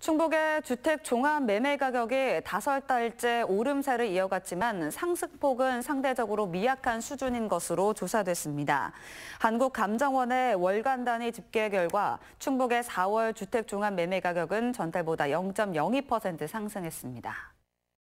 충북의 주택 종합 매매 가격이 다섯 달째 오름세를 이어갔지만 상승폭은 상대적으로 미약한 수준인 것으로 조사됐습니다. 한국감정원의 월간 단위 집계 결과 충북의 4월 주택 종합 매매 가격은 전달보다 0.02% 상승했습니다.